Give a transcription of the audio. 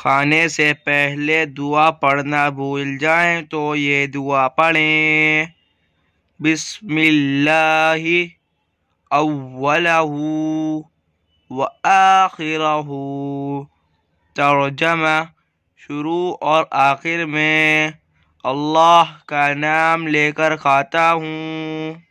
खाने से पहले दुआ पढ़ना भूल जाएं तो ये दुआ पढ़ें बिस्मिल्लाह अव्वलहू व आखिरहू तर्जमा शुरू और आखिर में अल्लाह का नाम लेकर खाता हूँ